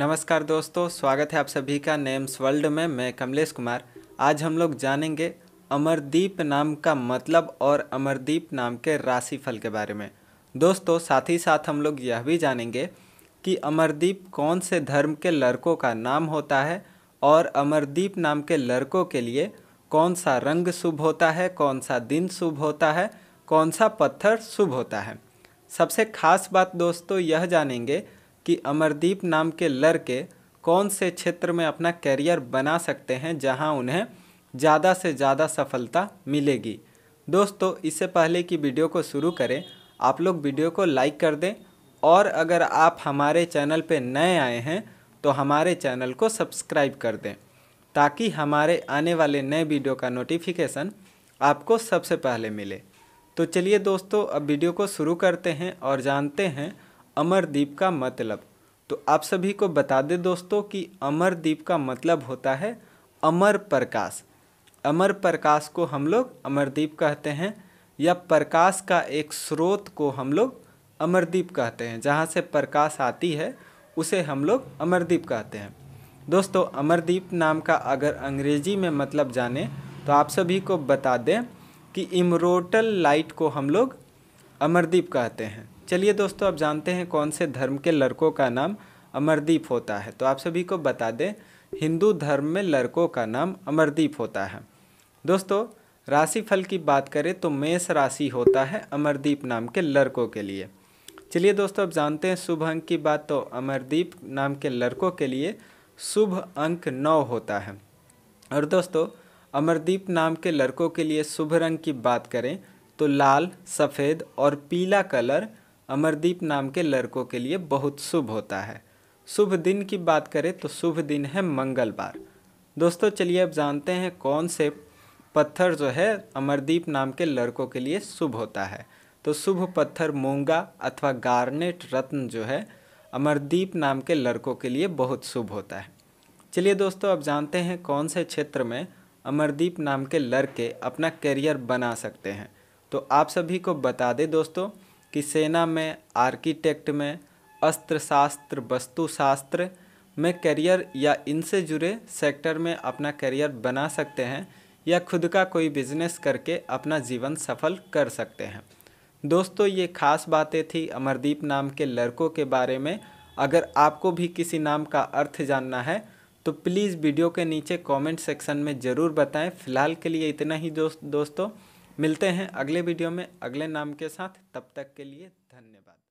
नमस्कार दोस्तों स्वागत है आप सभी का नेम्स वर्ल्ड में मैं कमलेश कुमार आज हम लोग जानेंगे अमरदीप नाम का मतलब और अमरदीप नाम के राशिफल के बारे में दोस्तों साथ ही साथ हम लोग यह भी जानेंगे कि अमरदीप कौन से धर्म के लड़कों का नाम होता है और अमरदीप नाम के लड़कों के लिए कौन सा रंग शुभ होता है कौन सा दिन शुभ होता है कौन सा पत्थर शुभ होता है सबसे खास बात दोस्तों यह जानेंगे कि अमरदीप नाम के लड़के कौन से क्षेत्र में अपना करियर बना सकते हैं जहां उन्हें ज़्यादा से ज़्यादा सफलता मिलेगी दोस्तों इससे पहले कि वीडियो को शुरू करें आप लोग वीडियो को लाइक कर दें और अगर आप हमारे चैनल पर नए आए हैं तो हमारे चैनल को सब्सक्राइब कर दें ताकि हमारे आने वाले नए वीडियो का नोटिफिकेशन आपको सबसे पहले मिले तो चलिए दोस्तों अब वीडियो को शुरू करते हैं और जानते हैं अमरदीप का मतलब तो आप सभी को बता दें दोस्तों कि अमरदीप का मतलब होता है अमर प्रकाश अमर प्रकाश को हम लोग अमरदीप कहते हैं या प्रकाश का एक स्रोत को हम लोग अमरदीप कहते हैं जहाँ से प्रकाश आती है उसे हम लोग अमरदीप कहते हैं दोस्तों अमरदीप नाम का अगर अंग्रेजी में मतलब जाने तो आप सभी को बता दें कि इमरोटल लाइट को हम लोग अमरदीप कहते हैं चलिए दोस्तों आप जानते हैं कौन से धर्म के लड़कों का नाम अमरदीप होता है तो आप सभी को बता दें हिंदू धर्म में लड़कों का नाम अमरदीप होता है दोस्तों राशि फल की बात करें तो मेष राशि होता है अमरदीप नाम के लड़कों के लिए चलिए दोस्तों अब जानते हैं शुभ अंक की बात तो अमरदीप नाम के लड़कों के लिए शुभ अंक नौ होता है और दोस्तों अमरदीप नाम के लड़कों के लिए शुभ रंग की बात करें तो लाल सफ़ेद और पीला कलर अमरदीप नाम के लड़कों के लिए बहुत शुभ होता है शुभ दिन की बात करें तो शुभ दिन है मंगलवार दोस्तों चलिए अब जानते हैं कौन से पत्थर जो है अमरदीप नाम के लड़कों के लिए शुभ होता है तो शुभ पत्थर मूंगा अथवा गार्नेट रत्न जो है अमरदीप नाम के लड़कों के लिए बहुत शुभ होता है चलिए दोस्तों अब जानते हैं कौन से क्षेत्र में अमरदीप नाम के लड़के अपना करियर बना सकते हैं तो आप सभी को बता दें दोस्तों कि सेना में आर्किटेक्ट में अस्त्र शास्त्र वस्तु शास्त्र में करियर या इनसे जुड़े सेक्टर में अपना करियर बना सकते हैं या खुद का कोई बिजनेस करके अपना जीवन सफल कर सकते हैं दोस्तों ये खास बातें थी अमरदीप नाम के लड़कों के बारे में अगर आपको भी किसी नाम का अर्थ जानना है तो प्लीज़ वीडियो के नीचे कमेंट सेक्शन में ज़रूर बताएं फ़िलहाल के लिए इतना ही दोस्त दोस्तों मिलते हैं अगले वीडियो में अगले नाम के साथ तब तक के लिए धन्यवाद